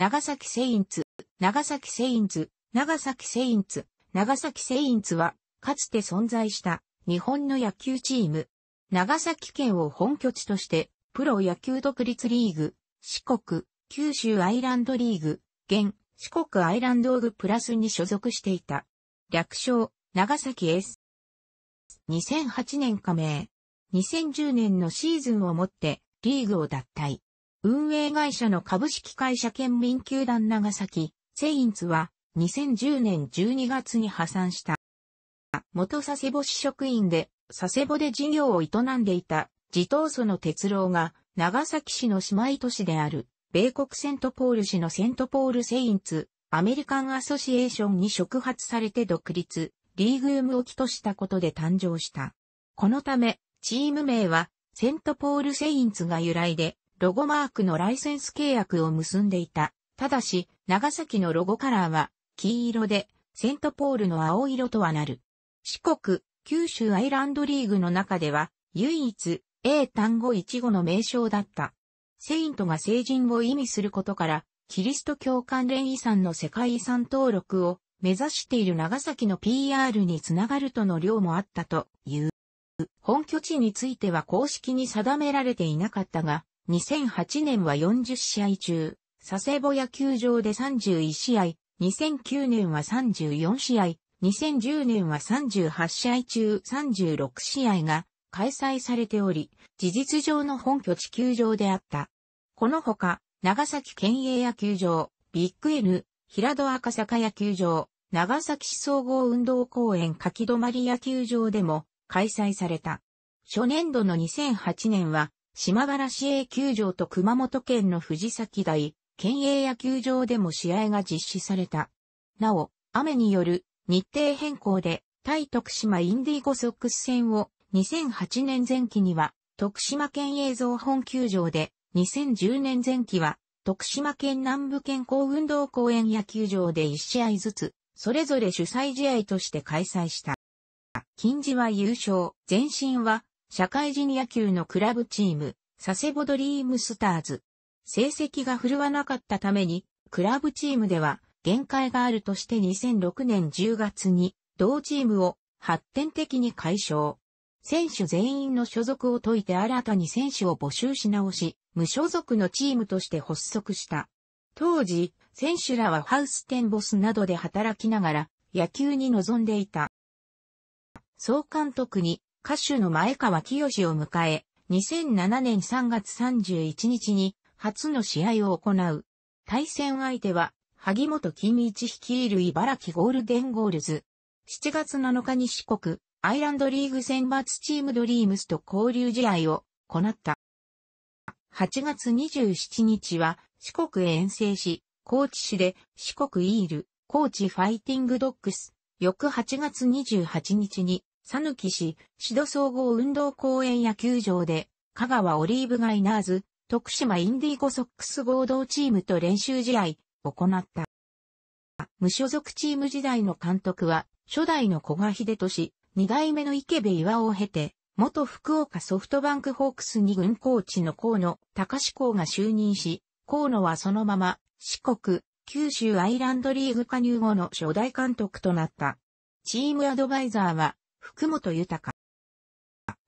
長崎セインツ、長崎セインツ、長崎セインツ、長崎セインツは、かつて存在した日本の野球チーム。長崎県を本拠地として、プロ野球独立リーグ、四国、九州アイランドリーグ、現、四国アイランドオグプラスに所属していた。略称、長崎 S。2008年加盟。2010年のシーズンをもって、リーグを脱退。運営会社の株式会社県民球団長崎、セインツは2010年12月に破産した。元佐世保市職員で佐世保で事業を営んでいた自東祖の哲郎が長崎市の姉妹都市である米国セントポール市のセントポールセインツアメリカンアソシエーションに触発されて独立、リーグームを起としたことで誕生した。このため、チーム名はセントポールセインツが由来で、ロゴマークのライセンス契約を結んでいた。ただし、長崎のロゴカラーは黄色で、セントポールの青色とはなる。四国、九州アイランドリーグの中では、唯一、英単語一語の名称だった。セイントが聖人を意味することから、キリスト教関連遺産の世界遺産登録を目指している長崎の PR につながるとの量もあったという。本拠地については公式に定められていなかったが、2008年は40試合中、佐世保野球場で31試合、2009年は34試合、2010年は38試合中36試合が開催されており、事実上の本拠地球場であった。このほか、長崎県営野球場、ビッグ N、平戸赤坂野球場、長崎市総合運動公園柿泊野球場でも開催された。初年度の2008年は島原市営球場と熊本県の藤崎台、県営野球場でも試合が実施された。なお、雨による日程変更で、対徳島インディゴソックス戦を2008年前期には徳島県映像本球場で、2010年前期は徳島県南部健康運動公園野球場で1試合ずつ、それぞれ主催試合として開催した。近次は優勝、前身は社会人野球のクラブチーム、佐世保ドリームスターズ。成績が振るわなかったために、クラブチームでは限界があるとして2006年10月に同チームを発展的に解消。選手全員の所属を解いて新たに選手を募集し直し、無所属のチームとして発足した。当時、選手らはハウステンボスなどで働きながら野球に臨んでいた。総監督に歌手の前川清を迎え、2007年3月31日に初の試合を行う。対戦相手は、萩本金一率いる茨城ゴールデンゴールズ。7月7日に四国、アイランドリーグ選抜チームドリームスと交流試合を行った。8月27日は四国へ遠征し、高知市で四国イール、高知ファイティングドッグス。翌8月28日にさぬき市、シド総合運動公園野球場で、香川オリーブガイナーズ、徳島インディーゴソックス合同チームと練習試合行った。無所属チーム時代の監督は、初代の小賀秀俊、二代目の池部岩を経て、元福岡ソフトバンクホークス二軍コーチの河野隆子が就任し、河野はそのまま四国、九州アイランドリーグ加入後の初代監督となった。チームアドバイザーは福本豊。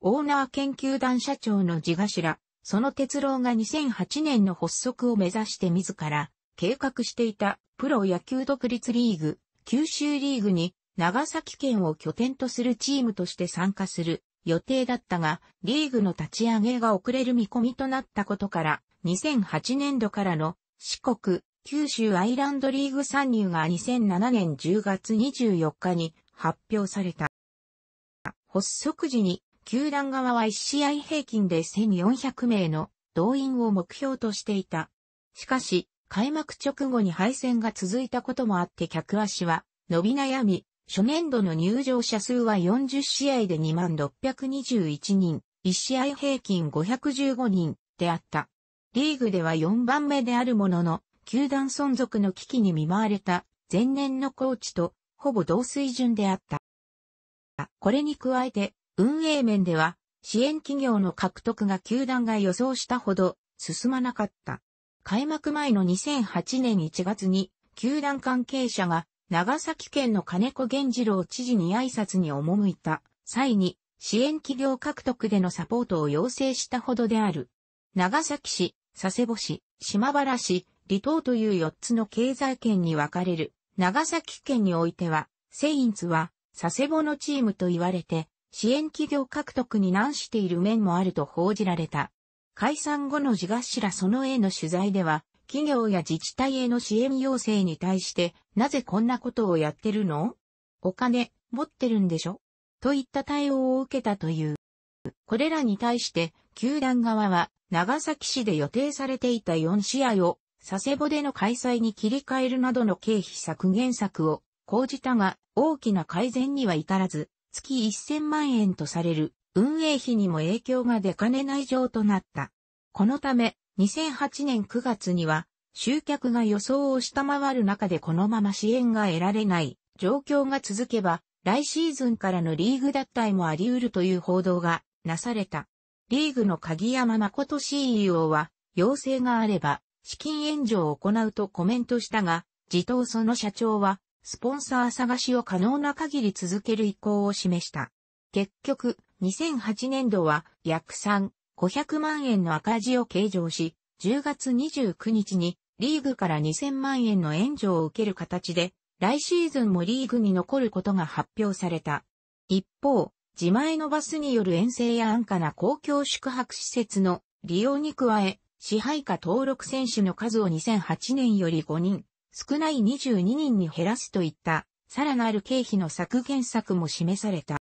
オーナー研究団社長の地頭、その哲郎が2008年の発足を目指して自ら計画していたプロ野球独立リーグ、九州リーグに長崎県を拠点とするチームとして参加する予定だったが、リーグの立ち上げが遅れる見込みとなったことから、2008年度からの四国、九州アイランドリーグ参入が2007年10月24日に発表された。発足時に、球団側は1試合平均で1400名の動員を目標としていた。しかし、開幕直後に敗戦が続いたこともあって客足は伸び悩み、初年度の入場者数は40試合で2621人、1試合平均515人であった。リーグでは4番目であるものの、球団存続の危機に見舞われた前年のコーチとほぼ同水準であった。。これに加えて、運営面では、支援企業の獲得が球団が予想したほど進まなかった。開幕前の2008年1月に、球団関係者が長崎県の金子源次郎知事に挨拶に赴いた際に、支援企業獲得でのサポートを要請したほどである。長崎市、佐世保市、島原市、離島という4つの経済圏に分かれる。長崎県においては、セインツは佐世保のチームと言われて、支援企業獲得に難している面もあると報じられた。解散後の自頭その絵の取材では、企業や自治体への支援要請に対して、なぜこんなことをやってるのお金、持ってるんでしょといった対応を受けたという。これらに対して、球団側は、長崎市で予定されていた4試合を、佐世保での開催に切り替えるなどの経費削減策を講じたが、大きな改善には至らず、月1000万円とされる運営費にも影響が出かねない状となった。このため、2008年9月には、集客が予想を下回る中でこのまま支援が得られない状況が続けば、来シーズンからのリーグ脱退もあり得るという報道がなされた。リーグの鍵山誠 CEO は、要請があれば、資金援助を行うとコメントしたが、自頭その社長は、スポンサー探しを可能な限り続ける意向を示した。結局、2008年度は約3、500万円の赤字を計上し、10月29日にリーグから2000万円の援助を受ける形で、来シーズンもリーグに残ることが発表された。一方、自前のバスによる遠征や安価な公共宿泊施設の利用に加え、支配下登録選手の数を2008年より5人、少ない22人に減らすといった、さらなる経費の削減策も示された。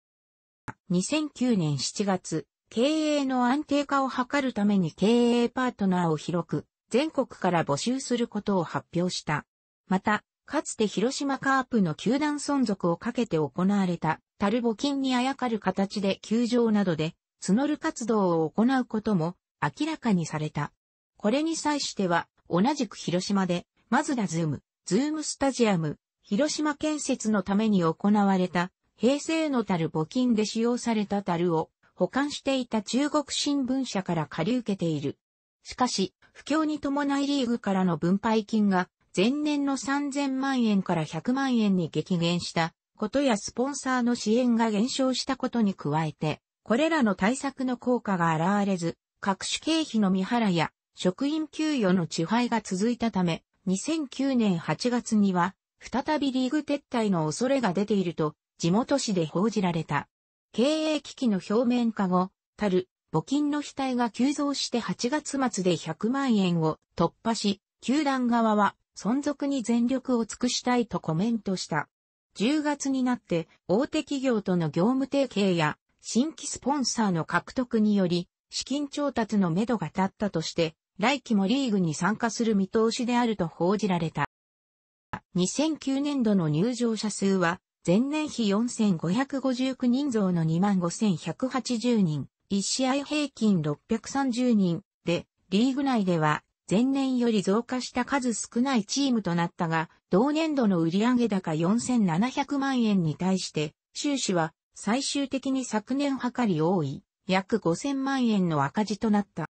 2009年7月、経営の安定化を図るために経営パートナーを広く、全国から募集することを発表した。また、かつて広島カープの球団存続をかけて行われた、タル募金にあやかる形で球場などで、募る活動を行うことも明らかにされた。これに際しては、同じく広島でマズダズーム、ズームスタジアム、広島建設のために行われた、平成のたる募金で使用された樽を保管していた中国新聞社から借り受けている。しかし、不況に伴いリーグからの分配金が前年の3000万円から100万円に激減したことやスポンサーの支援が減少したことに加えて、これらの対策の効果が現れず、各種経費の未払いや職員給与の遅配が続いたため、2009年8月には、再びリーグ撤退の恐れが出ていると、地元紙で報じられた。経営危機の表面化後、たる、募金の額が急増して8月末で100万円を突破し、球団側は存続に全力を尽くしたいとコメントした。10月になって大手企業との業務提携や新規スポンサーの獲得により資金調達のめどが立ったとして来季もリーグに参加する見通しであると報じられた。2009年度の入場者数は、前年比4559人増の25180人、1試合平均630人で、リーグ内では前年より増加した数少ないチームとなったが、同年度の売上高4700万円に対して、収支は最終的に昨年はかり多い、約5000万円の赤字となった。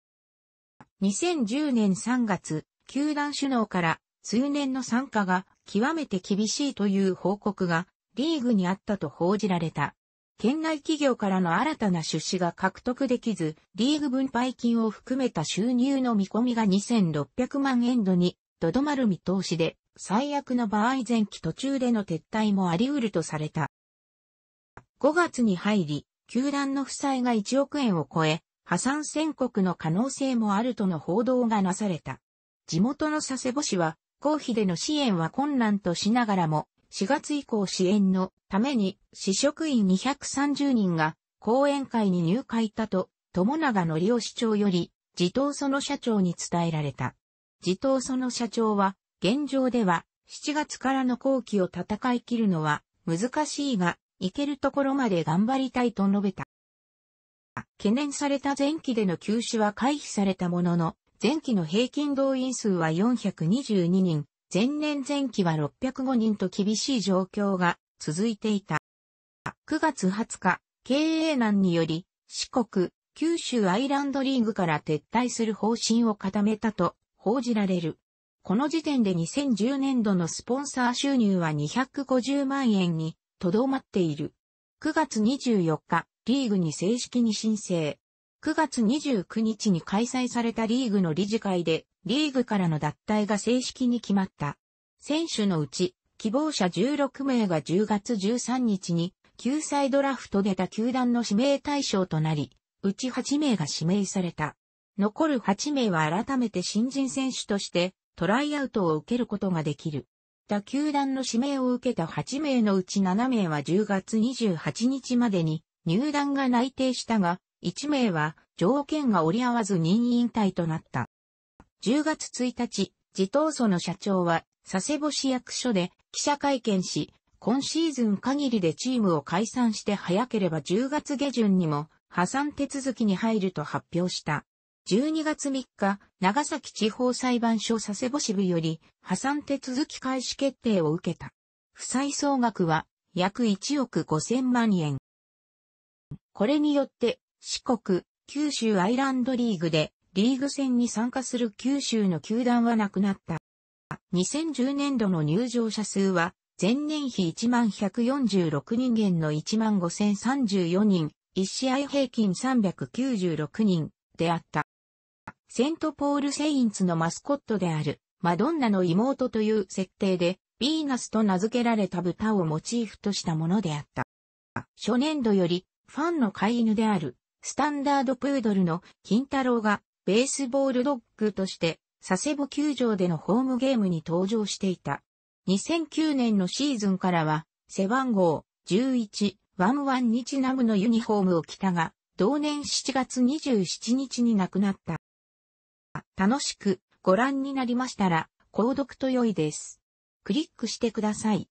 2010年3月、球団首脳から数年の参加が極めて厳しいという報告がリーグにあったと報じられた。県内企業からの新たな出資が獲得できず、リーグ分配金を含めた収入の見込みが2600万円度にとどまる見通しで、最悪の場合前期途中での撤退もあり得るとされた。5月に入り、球団の負債が1億円を超え、破産宣告の可能性もあるとの報道がなされた。地元の佐世保市は、公費での支援は困難としながらも、4月以降支援のために、市職員230人が、講演会に入会たと、友永則夫市長より、自党その社長に伝えられた。自党その社長は、現状では、7月からの後期を戦い切るのは難しいが、行けるところまで頑張りたいと述べた。懸念された前期での休止は回避されたものの、前期の平均動員数は422人、前年前期は605人と厳しい状況が続いていた。9月20日、経営難により、四国、九州アイランドリーグから撤退する方針を固めたと報じられる。この時点で2010年度のスポンサー収入は250万円にとどまっている。9月24日、リーグに正式に申請。9月29日に開催されたリーグの理事会で、リーグからの脱退が正式に決まった。選手のうち、希望者16名が10月13日に、救済ドラフトでた球団の指名対象となり、うち8名が指名された。残る8名は改めて新人選手として、トライアウトを受けることができる。他球団の指名を受けた8名のうち7名は10月28日までに入団が内定したが、1名は条件が折り合わず任引退となった。10月1日、自投訴の社長は佐世保市役所で記者会見し、今シーズン限りでチームを解散して早ければ10月下旬にも破産手続きに入ると発表した。12月3日、長崎地方裁判所佐世保支部より破産手続き開始決定を受けた。負債総額は約1億5000万円。これによって、四国、九州アイランドリーグで、リーグ戦に参加する九州の球団はなくなった。2010年度の入場者数は、前年比1146人減の15034人、1試合平均396人であった。セントポール・セインツのマスコットである、マドンナの妹という設定で、ヴィーナスと名付けられた豚をモチーフとしたものであった。初年度よりファンの飼い犬である、スタンダードプードルの金太郎が、ベースボールドッグとして、佐世保球場でのホームゲームに登場していた。2009年のシーズンからは、背番号11、ワンワンにちなのユニフォームを着たが、同年7月27日に亡くなった。楽しくご覧になりましたら、購読と良いです。クリックしてください。